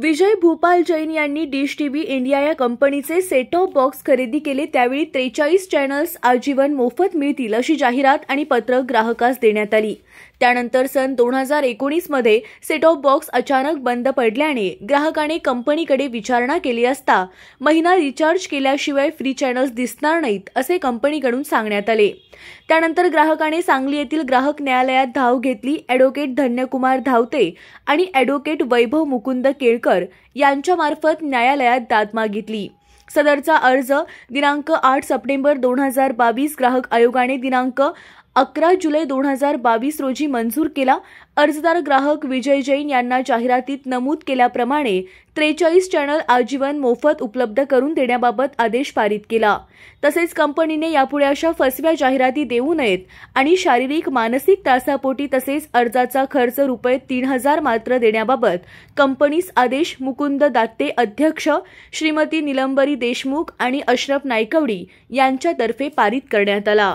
विजय भूपाल जैन यांनी dish TV India या कंपनीचे सेट ऑफ बॉक्स खरेदी केले त्यावेळी त्रेचाळीस चॅनल्स आजीवन मोफत मिळतील अशी जाहिरात आणि पत्रक ग्राहकास देण्यात आली त्यानंतर सन दोन हजार एकोणीसमध्ये सेट ऑफ बॉक्स अचानक बंद पडल्याने ग्राहकाने कंपनीकडे विचारणा केली असता महिना रिचार्ज केल्याशिवाय फ्री चॅनल्स दिसणार नाहीत असे कंपनीकडून सांगण्यात आले त्यानंतर ग्राहकाने सांगली येथील ग्राहक न्यायालयात धाव घेतली ॲडव्होकेट धन्यकुमार धावते आणि ॲडव्होकेट वैभव मुकुंद केळकर यांच्यामार्फत न्यायालयात दाद मागितली सदरचा अर्ज दिनांक आठ सप्टेंबर दोन हजार बावीस ग्राहक आयोगाने दिनांक अकरा जुलै दोन हजार बावीस रोजी मंजूर केला अर्जदार ग्राहक विजय जैन यांना जाहिरातीत नमूद केल्याप्रमाणे त्रेचाळीस चॅनल आजीवन मोफत उपलब्ध करून देण्याबाबत आदेश पारित केला तसेच कंपनीने यापुढे अशा फसव्या जाहिराती देऊ नयेत आणि शारीरिक मानसिक त्रासापोटी तसेच अर्जाचा खर्च रुपये तीन हजार मात्र देण्याबाबत कंपनीस आदेश मुकुंद दात्ते अध्यक्ष श्रीमती निलंबरी देशमुख आणि अशरफ नायकवडी यांच्यातर्फे पारित करण्यात आला